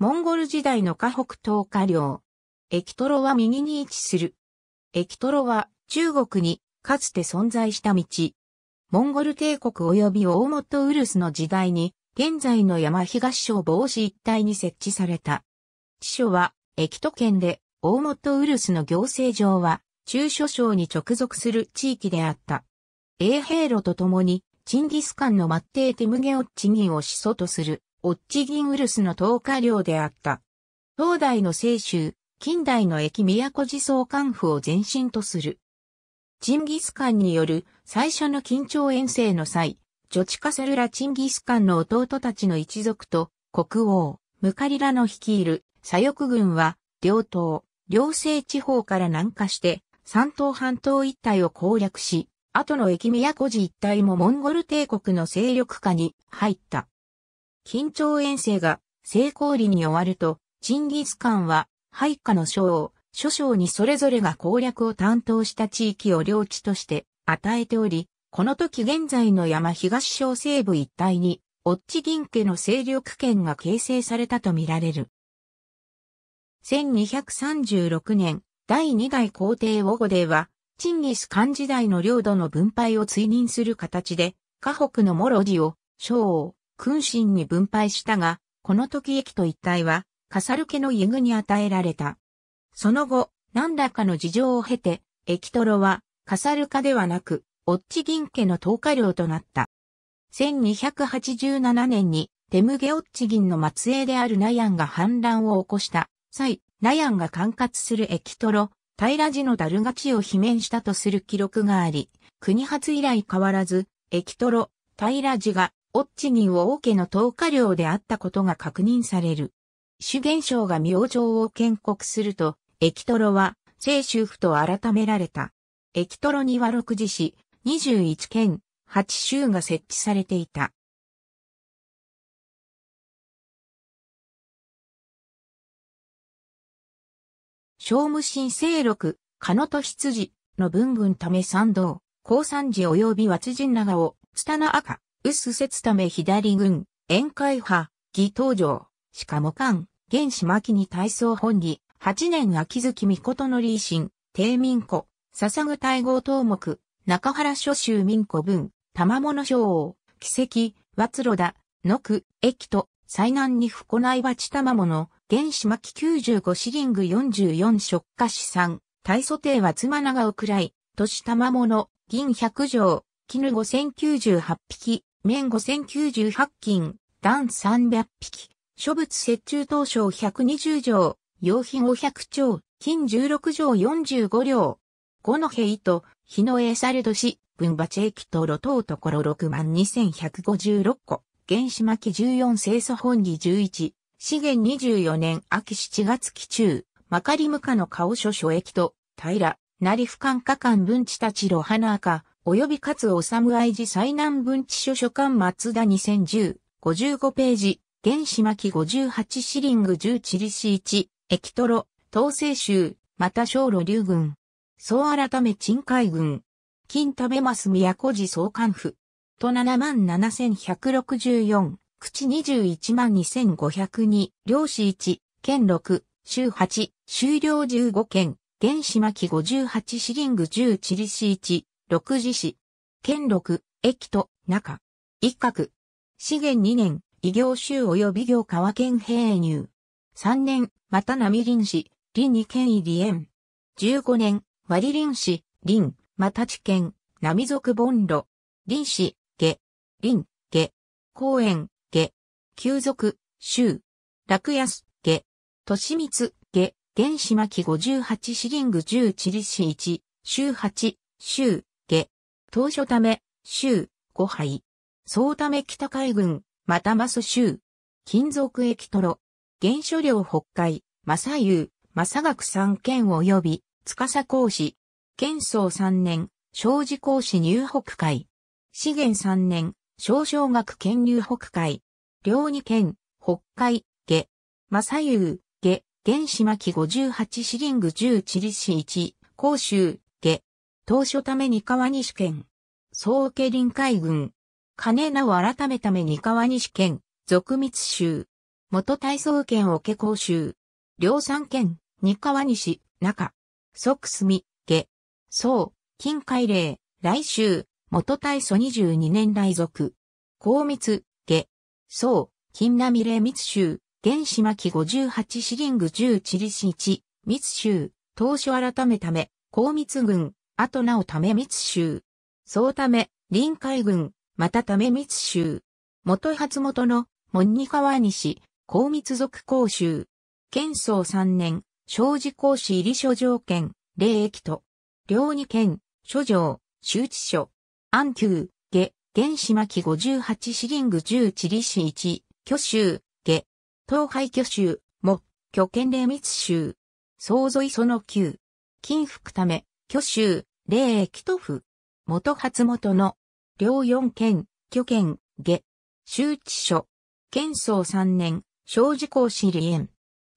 モンゴル時代の河北東下領。キトロは右に位置する。キトロは中国にかつて存在した道。モンゴル帝国及び大本ウルスの時代に現在の山東省防止一帯に設置された。地所はキ都県で大本ウルスの行政上は中諸省に直属する地域であった。永平路と共にチンギスカンのテーテムゲオッチギンを始祖とするオッチギンウルスの投下領であった。東大の聖州、近代の駅都寺総管府を前身とする。チンギスカンによる最初の緊張遠征の際、ジョチカセルラ・チンギスカンの弟たちの一族と国王、ムカリラの率いる左翼軍は、両党、両西地方から南下して、三島半島一帯を攻略し、後の駅都寺一帯もモンゴル帝国の勢力下に入った。緊張遠征が成功裏に終わると、チンギスカンは配下の将を諸将にそれぞれが攻略を担当した地域を領地として与えており、この時現在の山東省西部一帯に、オッチ銀家の勢力圏が形成されたとみられる。1236年、第2代皇帝オゴでは、チンギス漢時代の領土の分配を追認する形で、河北のモロディを、将王、君臣に分配したが、この時駅と一帯は、カサル家の家具に与えられた。その後、何らかの事情を経て、駅トロは、カサル家ではなく、オッチ銀家の投下領となった。1287年に、テムゲオッチ銀の末裔であるナヤンが反乱を起こした際、ナヤンが管轄する駅トロ、平地のダルガチを罷免したとする記録があり、国初以来変わらず、駅トロ、平地がオッチギンを王家の投下領であったことが確認される。主元将が明星を建国すると、キトロは、聖州府と改められた。キトロには6寺市、十一県、八州が設置されていた。聖武神聖六、カノト羊の文軍ため参道、高山寺及び和神長を、ツタナ赤、S 節ため左軍、宴会派、義登場、しかも官、原始巻に体操本義、八年秋月美琴の理心、低民庫、捧ぐ大号頭目、中原諸州民庫文、玉物将王、奇跡、末露だ、野区、駅と、災難に不こ古内鉢玉物、原始巻95シリング44食家資産、大祖帝は妻長をくらい、年玉物、銀100条、絹5098匹、面千0 9 8斤、段300匹、諸物折衷当初120条、用品500兆、金16条45両。五の兵と、日のエサルド文分チ駅と路頭ところ62156個、原始巻14清楚本義11、資源24年秋7月期中、マカリムカの顔書書駅と、平、なり不感化間分地たち路花赤、及び勝お侍寺災難文地書書館松田2010、55ページ、原始巻58シリング10チリシ1、駅トロ、東西州、また小路流軍。総改め鎮海軍。金食べます宮古寺総監府。と77164万、口212,502、漁師1、県6、州8、終了15県、原始巻58シリング10チリシ1、六次市、県六、駅と、中、一角、資源二年、異業州及び業川県平入。三年、また波林市、林に県入り園。十五年、割林市、林、また地県、並族盆路。林市、下、林、下、公園、下、旧族、州、楽安、下、利光、下、原島五58シリング10地理市1、州8、州、当初ため、州、五杯。総ため北海軍、またマす州。金属液トロ。原所領北海、正優、正学三県及び、司講師。県総三年、正治講師入北海。資源三年、小小学県入北海。両二県、北海、下。正優、下、原島五十八シリング十チリ市1、甲州、当初ため三河西県、総家臨海軍、金名を改めため三河西県、俗密州、元大総県桶甲州、両三県、三河西、中、即隅、下、総、金海嶺、来州、元大祖二十二年来属、高密、下、総、金並嶺密州、原島木十八シリング十チリ市一、密州、当初改めため、高密軍、あとなお為密集。そうため、臨海軍、また為密集。元初元の、門に川西、高密族公衆。県総三年、正治公使入所条件、霊役と。両二県、諸城、周知所。安久、下、原始巻十八シリング十地理市一、挙州、下。東海挙州、も、巨県霊密集。総沿いその旧、金福ため、挙州、霊駅都府。元初元の、両四県、巨県、下、周知所。県総三年、小事公子理縁。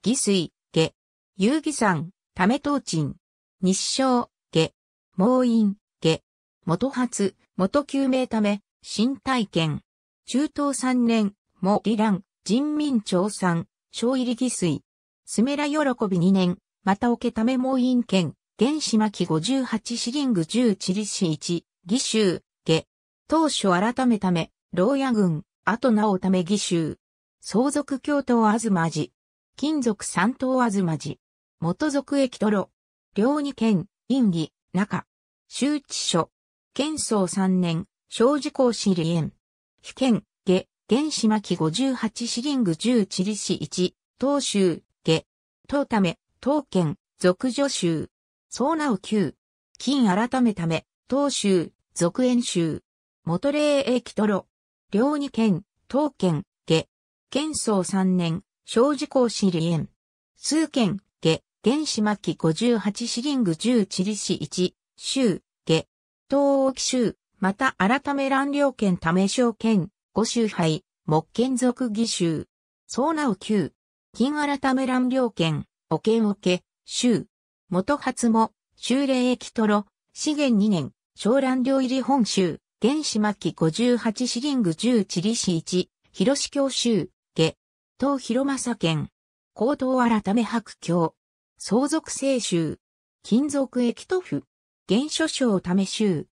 義水、下、遊戯山、ため東鎮。日照、下、毛院、下、元初、元救命ため、新体験。中東三年、も離乱、人民朝産、小入義水。すめら喜び二年、またおけため毛院県。原始巻58シリング10チリシ1、義州、下。当初改めため、牢屋軍、後なおため義州。相続共闘あずまじ。金属三島あずまじ。元族駅とろ。両二県、陰議、中。周知書。県総三年、小事公市理園。府県、下、原始巻58シリング10チリ市1、東州、下。東ため、東県、俗女州。総直旧。金改めため、東州、続演州。元霊駅トロ。両二県、東県、下。県総三年、小事故市里園。数県、下。原始末期58シリング10チリ市1、州、下。東沖州、また改め乱領県為小県、五州杯、木県属義州。総直旧。金改め乱領県、お県おけ、州。元初も、修霊駅トロ、資源2年、小蘭領入り本州、原始末期58シリング10チリ市1、広市教州、下、東広政県、高等改め白教、相続清州、金属駅トフ、原書省為州。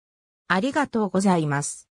ありがとうございます。